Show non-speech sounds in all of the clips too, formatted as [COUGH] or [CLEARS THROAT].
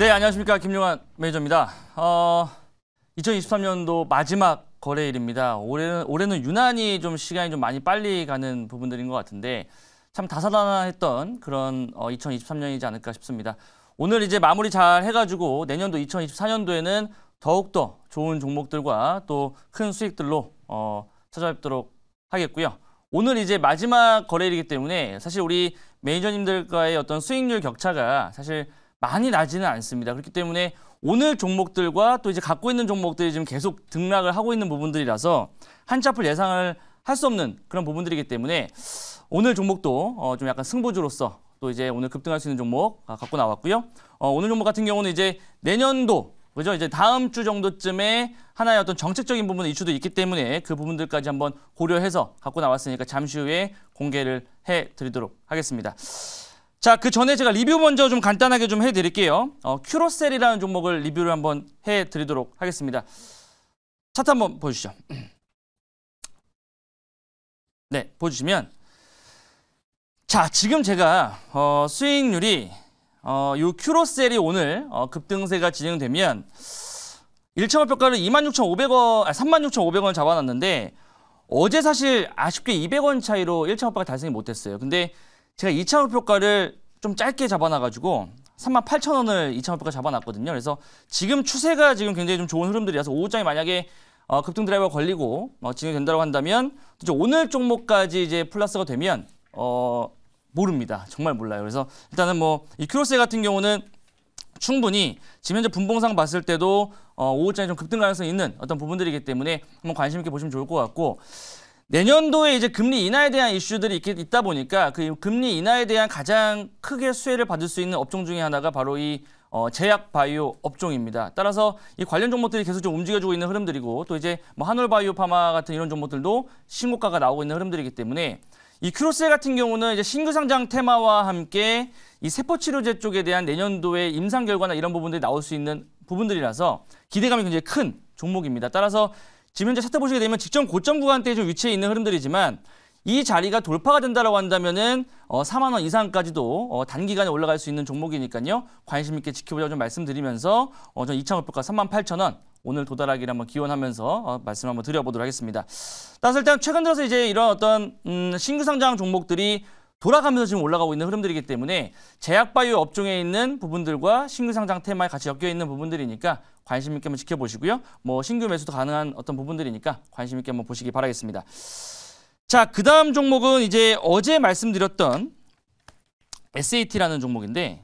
네, 안녕하십니까. 김용환 매니저입니다. 어, 2023년도 마지막 거래일입니다. 올해는, 올해는 유난히 좀 시간이 좀 많이 빨리 가는 부분들인 것 같은데 참 다사다난했던 그런 어, 2023년이지 않을까 싶습니다. 오늘 이제 마무리 잘 해가지고 내년도 2024년도에는 더욱더 좋은 종목들과 또 큰 수익들로 어, 찾아뵙도록 하겠고요. 오늘 이제 마지막 거래일이기 때문에 사실 우리 매니저님들과의 어떤 수익률 격차가 사실 많이 나지는 않습니다. 그렇기 때문에 오늘 종목들과 또 이제 갖고 있는 종목들이 지금 계속 등락을 하고 있는 부분들이라서 한차풀 예상을 할 수 없는 그런 부분들이기 때문에 오늘 종목도 어, 좀 약간 승부주로서 또 이제 오늘 급등할 수 있는 종목 아, 갖고 나왔고요. 어, 오늘 종목 같은 경우는 이제 내년도 그죠? 이제 다음 주 정도쯤에 하나의 어떤 정책적인 부분의 이슈도 있기 때문에 그 부분들까지 한번 고려해서 갖고 나왔으니까 잠시 후에 공개를 해 드리도록 하겠습니다. 자, 그 전에 제가 리뷰 먼저 좀 간단하게 좀 해드릴게요. 어, 큐로셀이라는 종목을 리뷰를 한번 해드리도록 하겠습니다. 차트 한번 보여주시죠. [CLEARS THROAT] 네, 보여주시면 자, 지금 제가 어, 수익률이 어, 요 큐로셀이 오늘 어, 급등세가 진행되면 1차업 평가를 26,500원, 36,500원 아, 잡아놨는데 어제 사실 아쉽게 200원 차이로 1차업가 달성이 못했어요. 근데 제가 2차 원표가를좀 짧게 잡아놔가지고 3만 8천 원을 2차 원표가 잡아놨거든요. 그래서 지금 추세가 지금 굉장히 좀 좋은 흐름들이라서 오후장이 만약에 어, 급등 드라이버 걸리고 어, 진행 된다고 한다면 이제 오늘 종목까지 이제 플러스가 되면 어, 모릅니다. 정말 몰라요. 그래서 일단은 뭐이 큐로세 같은 경우는 충분히 지금 현재 분봉상 봤을 때도 어, 오후장이좀 급등 가능성이 있는 어떤 부분들이기 때문에 한번 관심 있게 보시면 좋을 것 같고 내년도에 이제 금리 인하에 대한 이슈들이 있, 있다 보니까 그 금리 인하에 대한 가장 크게 수혜를 받을 수 있는 업종 중에 하나가 바로 이 어, 제약 바이오 업종입니다. 따라서 이 관련 종목들이 계속 좀 움직여주고 있는 흐름들이고 또 이제 뭐 한올 바이오 파마 같은 이런 종목들도 신고가가 나오고 있는 흐름들이기 때문에 이큐로스 같은 경우는 이제 신규 상장 테마와 함께 이 세포 치료제 쪽에 대한 내년도의 임상 결과나 이런 부분들이 나올 수 있는 부분들이라서 기대감이 굉장히 큰 종목입니다. 따라서 지금 현재 차트 보시게 되면 직전 고점 구간대에 좀 위치해 있는 흐름들이지만 이 자리가 돌파가 된다고 한다면은 어 4만 원 이상까지도 어 단기간에 올라갈 수 있는 종목이니까요. 관심 있게 지켜보자고 좀 말씀드리면서 어전 2차 목표가 3만 8천 원 오늘 도달하기를 한번 기원하면서 어, 말씀 한번 드려보도록 하겠습니다. 따라서 일단 최근 들어서 이제 이런 어떤 음, 신규 상장 종목들이 돌아가면서 지금 올라가고 있는 흐름들이기 때문에 제약바이오 업종에 있는 부분들과 신규 상장 테마에 같이 엮여 있는 부분들이니까 관심 있게 한번 지켜보시고요. 뭐 신규 매수도 가능한 어떤 부분들이니까 관심 있게 한번 보시기 바라겠습니다. 자, 그다음 종목은 이제 어제 말씀드렸던 SAT라는 종목인데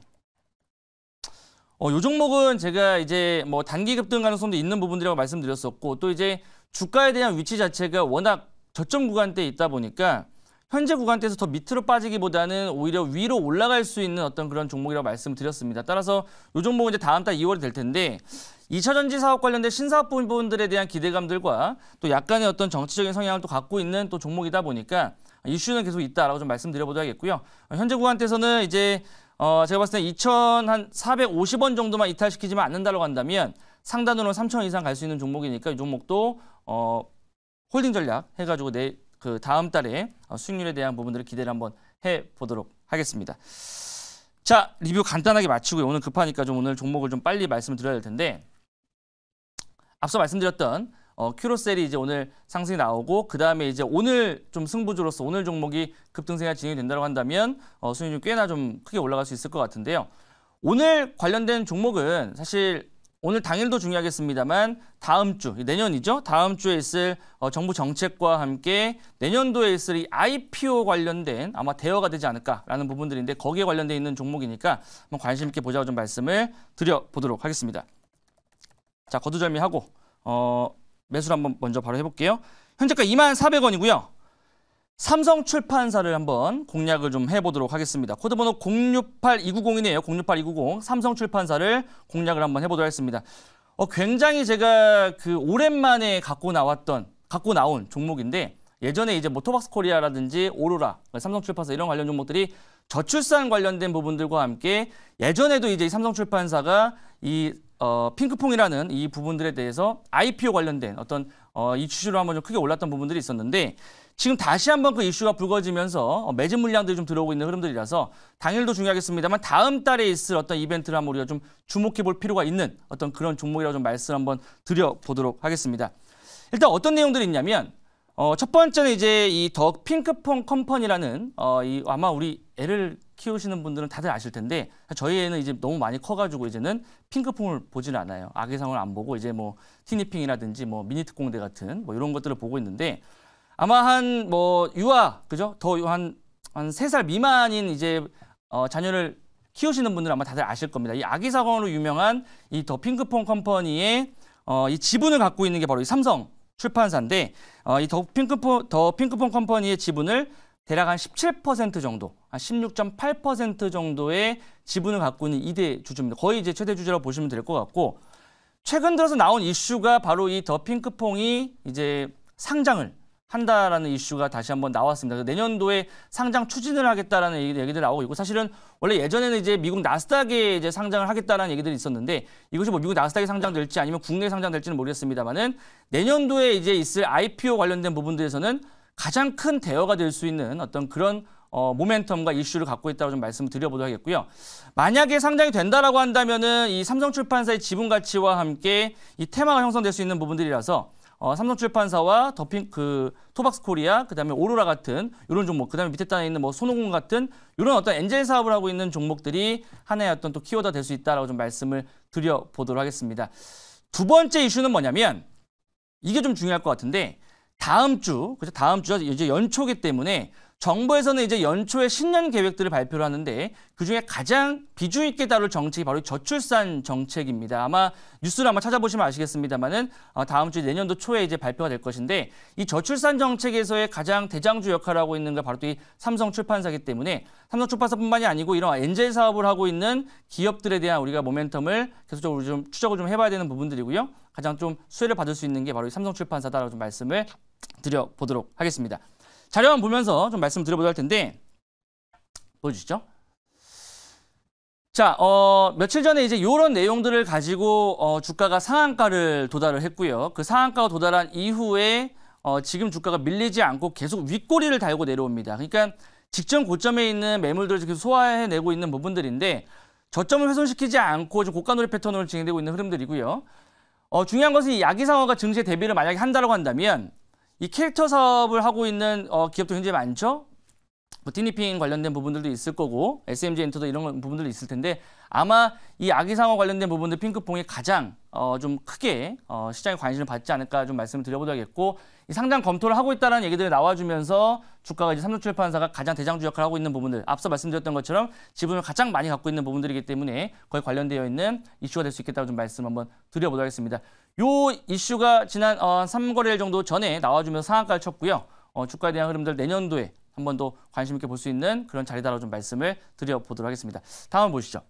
어, 요 종목은 제가 이제 뭐 단기 급등 가능성도 있는 부분들이라고 말씀드렸었고 또 이제 주가에 대한 위치 자체가 워낙 저점 구간대에 있다 보니까 현재 구간대에서 더 밑으로 빠지기보다는 오히려 위로 올라갈 수 있는 어떤 그런 종목이라고 말씀드렸습니다. 따라서 이 종목은 이제 다음 달 2월이 될 텐데 2차전지 사업 관련된 신사업 부분들에 대한 기대감들과 또 약간의 어떤 정치적인 성향을 또 갖고 있는 또 종목이다 보니까 이슈는 계속 있다라고 좀 말씀드려보도록 하겠고요. 현재 구간대에서는 이제 어 제가 봤을 때 2,450원 정도만 이탈시키지만 않는다고 한다면 상단으로 는 3,000원 이상 갈 수 있는 종목이니까 이 종목도 어 홀딩 전략 해가지고 내그 다음 달에 어, 수익률에 대한 부분들을 기대를 한번 해 보도록 하겠습니다. 자, 리뷰 간단하게 마치고요. 오늘 급하니까 좀 오늘 종목을 좀 빨리 말씀을 드려야 될 텐데 앞서 말씀드렸던 어, 큐로셀이 이제 오늘 상승이 나오고 그 다음에 이제 오늘 좀승부조로서 오늘 종목이 급등세가 진행이 된다고 한다면 어, 수익률 꽤나 좀 크게 올라갈 수 있을 것 같은데요. 오늘 관련된 종목은 사실 오늘 당일도 중요하겠습니다만 다음 주, 내년이죠. 다음 주에 있을 어, 정부 정책과 함께 내년도에 있을 이 IPO 관련된 아마 대여가 되지 않을까라는 부분들인데 거기에 관련돼 있는 종목이니까 한번 관심 있게 보자고 좀 말씀을 드려보도록 하겠습니다. 자, 거두절미하고 어, 매수를 한번 먼저 바로 해볼게요. 현재가 2만 400원이고요. 삼성 출판사를 한번 공략을 좀 해보도록 하겠습니다. 코드번호 068290이네요. 068290 삼성 출판사를 공략을 한번 해보도록 하겠습니다. 어, 굉장히 제가 그 오랜만에 갖고 나왔던 갖고 나온 종목인데 예전에 이제 모토박스 뭐 코리아라든지 오로라, 삼성 출판사 이런 관련 종목들이 저출산 관련된 부분들과 함께 예전에도 이제 삼성 출판사가 이 어, 핑크퐁이라는 이 부분들에 대해서 IPO 관련된 어떤 어, 이 주주로 한번 좀 크게 올랐던 부분들이 있었는데 지금 다시 한번 그 이슈가 불거지면서 어, 매진 물량들이 좀 들어오고 있는 흐름들이라서 당일도 중요하겠습니다만 다음 달에 있을 어떤 이벤트를 한번 우리가 좀 주목해 볼 필요가 있는 어떤 그런 종목이라고 좀 말씀 한번 드려보도록 하겠습니다. 일단 어떤 내용들이 있냐면 어, 첫 번째는 이제 이 더 핑크퐁 컴퍼니라는 어, 이 아마 우리 애를 키우시는 분들은 다들 아실 텐데 저희 애는 이제 너무 많이 커가지고 이제는 핑크퐁을 보질 않아요. 악의상을안 보고 이제 뭐 티니핑이라든지 뭐 미니특공대 같은 뭐 이런 것들을 보고 있는데 아마 한 뭐 유아 그죠? 더한한 세 살 미만인 이제 어, 자녀를 키우시는 분들은 아마 다들 아실 겁니다. 이 아기 사으로 유명한 이 더 핑크퐁 컴퍼니의 어, 이 지분을 갖고 있는 게 바로 이 삼성 출판사인데 어, 이 더 핑크퐁 더 핑크퐁 컴퍼니의 지분을 대략 한 17% 정도, 한 16.8% 정도의 지분을 갖고 있는 이대 주주입니다. 거의 이제 최대 주주라고 보시면 될 것 같고 최근 들어서 나온 이슈가 바로 이 더 핑크퐁이 이제 상장을 한다라는 이슈가 다시 한번 나왔습니다. 내년도에 상장 추진을 하겠다라는 얘기들 나오고 있고 사실은 원래 예전에는 이제 미국 나스닥에 이제 상장을 하겠다라는 얘기들이 있었는데 이것이 뭐 미국 나스닥에 상장될지 아니면 국내 상장될지는 모르겠습니다만은 내년도에 이제 있을 IPO 관련된 부분들에서는 가장 큰대어가될 수 있는 어떤 그런 어, 모멘텀과 이슈를 갖고 있다고 좀 말씀을 드려보도록 하겠고요. 만약에 상장이 된다라고 한다면은 이 삼성출판사의 지분 가치와 함께 이 테마가 형성될 수 있는 부분들이라서 어, 삼성출판사와 더핑 그 토박스코리아 그다음에 오로라 같은 이런 종목 그다음에 밑에 단에 있는 뭐손오공 같은 이런 어떤 엔젤 사업을 하고 있는 종목들이 하나의 어떤 또 키워드가 될 수 있다라고 좀 말씀을 드려 보도록 하겠습니다. 두 번째 이슈는 뭐냐면 이게 좀 중요할 것 같은데 다음 주 그죠 다음 주가 이제 연초기 때문에 정부에서는 이제 연초에 신년 계획들을 발표를 하는데 그중에 가장 비중 있게 다룰 정책이 바로 저출산 정책입니다. 아마 뉴스를 한번 찾아보시면 아시겠습니다만은 어, 다음 주 내년도 초에 이제 발표가 될 것인데 이 저출산 정책에서의 가장 대장주 역할을 하고 있는 게 바로 이 삼성 출판사기 때문에 삼성 출판사뿐만이 아니고 이런 엔젤 사업을 하고 있는 기업들에 대한 우리가 모멘텀을 계속적으로 좀 추적을 좀 해봐야 되는 부분들이고요. 가장 좀 수혜를 받을 수 있는 게 바로 이 삼성 출판사다라고 좀 말씀을 드려보도록 하겠습니다. 자료만 보면서 좀 말씀 드려보도록 할 텐데 보여주시죠. 자, 어, 며칠 전에 이제 이런 내용들을 가지고 어, 주가가 상한가를 도달을 했고요. 그 상한가가 도달한 이후에 어, 지금 주가가 밀리지 않고 계속 윗꼬리를 달고 내려옵니다. 그러니까 직전 고점에 있는 매물들을 계속 소화해내고 있는 부분들인데 저점을 훼손시키지 않고 지금 고가 놀이 패턴으로 진행되고 있는 흐름들이고요. 어, 중요한 것은 이 야기상어가 증시 대비를 만약에 한다고 한다면 이 캐릭터 사업을 하고 있는 어, 기업도 굉장히 많죠. 뭐 티니핑 관련된 부분들도 있을 거고 SMG 엔터도 이런 부분들도 있을 텐데 아마 이 아기상어 관련된 부분들 핑크퐁이 가장 어, 좀 크게 어, 시장의 관심을 받지 않을까 좀 말씀을 드려보자겠고 이 상장 검토를 하고 있다는 얘기들이 나와주면서 주가가 이제 삼성출판사가 가장 대장주 역할을 하고 있는 부분들 앞서 말씀드렸던 것처럼 지분을 가장 많이 갖고 있는 부분들이기 때문에 거의 관련되어 있는 이슈가 될 수 있겠다고 좀 말씀 한번 드려보도록 하겠습니다. 요 이슈가 지난 어, 3거래일 정도 전에 나와주면서 상한가를 쳤고요. 어, 주가에 대한 흐름들 내년도에 한 번 더 관심 있게 볼 수 있는 그런 자리다라고 좀 말씀을 드려보도록 하겠습니다. 다음 보시죠.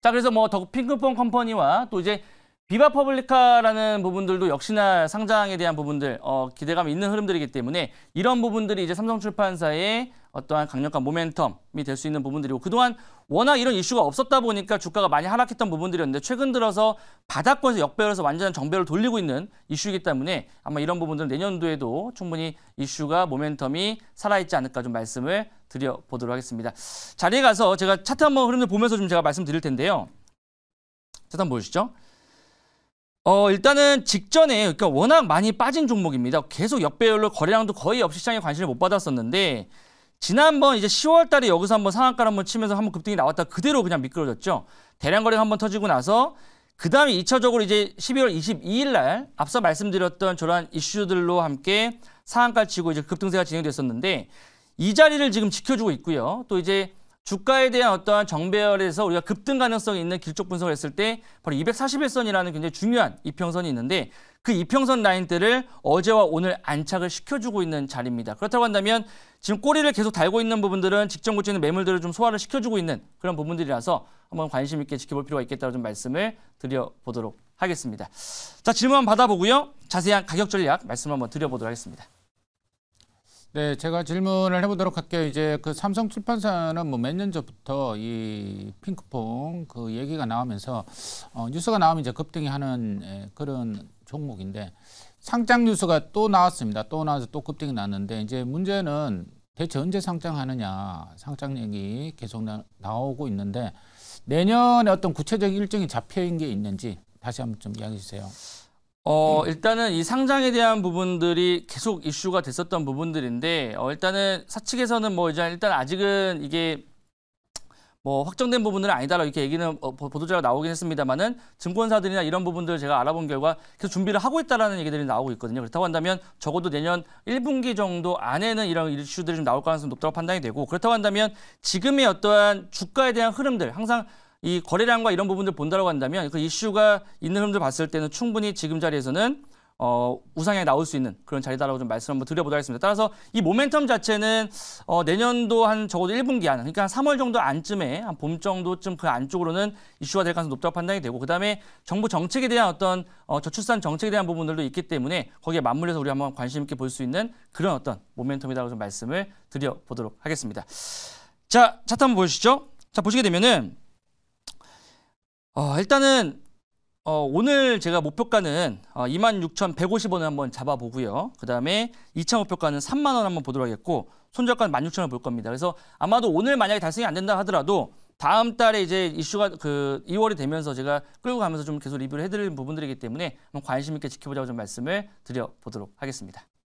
자, 그래서 뭐 더 핑크퐁 컴퍼니와 또 이제 비바 퍼블리카라는 부분들도 역시나 상장에 대한 부분들 어, 기대감이 있는 흐름들이기 때문에 이런 부분들이 이제 삼성출판사의 어떠한 강력한 모멘텀이 될 수 있는 부분들이고 그동안 워낙 이런 이슈가 없었다 보니까 주가가 많이 하락했던 부분들이었는데 최근 들어서 바닥권에서 역배열에서 완전한 정배를 돌리고 있는 이슈이기 때문에 아마 이런 부분들은 내년도에도 충분히 이슈가 모멘텀이 살아있지 않을까 좀 말씀을 드려보도록 하겠습니다. 자리에 가서 제가 차트 한번 흐름을 보면서 좀 제가 말씀드릴 텐데요. 차트 한번 보시죠 어, 일단은 직전에 그러니까 워낙 많이 빠진 종목입니다. 계속 역배열로 거래량도 거의 없이 시장에 관심을 못 받았었는데 지난번 이제 10월 달에 여기서 한번 상한가를 한번 치면서 한번 급등이 나왔다 그대로 그냥 미끄러졌죠. 대량 거래가 한번 터지고 나서 그다음에 2차적으로 이제 12월 22일 날 앞서 말씀드렸던 저런 이슈들로 함께 상한가 치고 이제 급등세가 진행됐었는데 이 자리를 지금 지켜주고 있고요. 또 이제 주가에 대한 어떠한 정배열에서 우리가 급등 가능성이 있는 길쭉 분석을 했을 때 바로 241선이라는 굉장히 중요한 이평선이 있는데 그 이평선 라인들을 어제와 오늘 안착을 시켜주고 있는 자리입니다. 그렇다고 한다면 지금 꼬리를 계속 달고 있는 부분들은 직전 고치는 매물들을 좀 소화를 시켜주고 있는 그런 부분들이라서 한번 관심 있게 지켜볼 필요가 있겠다고 좀 말씀을 드려보도록 하겠습니다. 자 질문 받아보고요. 자세한 가격 전략 말씀 한번 드려보도록 하겠습니다. 네, 제가 질문을 해보도록 할게요. 이제 그 삼성 출판사는 뭐 몇 년 전부터 이 핑크퐁 그 얘기가 나오면서 어, 뉴스가 나오면 이제 급등이 하는 에, 예, 그런 종목인데 상장 뉴스가 또 나왔습니다. 또 나와서 또 급등이 났는데 이제 문제는 대체 언제 상장하느냐 상장 얘기 계속 나, 나오고 있는데 내년에 어떤 구체적인 일정이 잡혀 있는 게 있는지 다시 한번 좀 이야기해 주세요. 어, 일단은 이 상장에 대한 부분들이 계속 이슈가 됐었던 부분들인데, 어, 일단은 사측에서는 뭐 이제 일단 아직은 이게 뭐 확정된 부분은 아니다라고 이렇게 얘기는 어, 보도자료 나오긴 했습니다만은 증권사들이나 이런 부분들 제가 알아본 결과 계속 준비를 하고 있다라는 얘기들이 나오고 있거든요. 그렇다고 한다면 적어도 내년 1분기 정도 안에는 이런 이슈들이 좀 나올 가능성이 높다고 판단이 되고 그렇다고 한다면 지금의 어떠한 주가에 대한 흐름들 항상 이 거래량과 이런 부분들 본다고 한다면 그 이슈가 있는 흐름들 봤을 때는 충분히 지금 자리에서는 어, 우상향에 나올 수 있는 그런 자리다라고 좀 말씀 한번 드려보도록 하겠습니다. 따라서 이 모멘텀 자체는 어, 내년도 한 적어도 1분기 안, 그러니까 한 3월 정도 안쯤에 한 봄 정도쯤 그 안쪽으로는 이슈가 될 가능성이 높다고 판단이 되고 그다음에 정부 정책에 대한 어떤 어, 저출산 정책에 대한 부분들도 있기 때문에 거기에 맞물려서 우리 한번 관심 있게 볼 수 있는 그런 어떤 모멘텀이다라고 좀 말씀을 드려보도록 하겠습니다. 자, 차트 한번 보시죠. 자, 보시게 되면은 어, 일단은 어, 오늘 제가 목표가는 어, 26,150원을 한번 잡아보고요. 그 다음에 2차 목표가는 3만 원 한번 보도록 하겠고 손절가는 16,000원 을볼 겁니다. 그래서 아마도 오늘 만약에 달성이 안 된다 하더라도 다음 달에 이제 이슈가 그 2월이 되면서 제가 끌고 가면서 좀 계속 리뷰를 해드리는 부분들이기 때문에 관심 있게 지켜보자고 좀 말씀을 드려보도록 하겠습니다.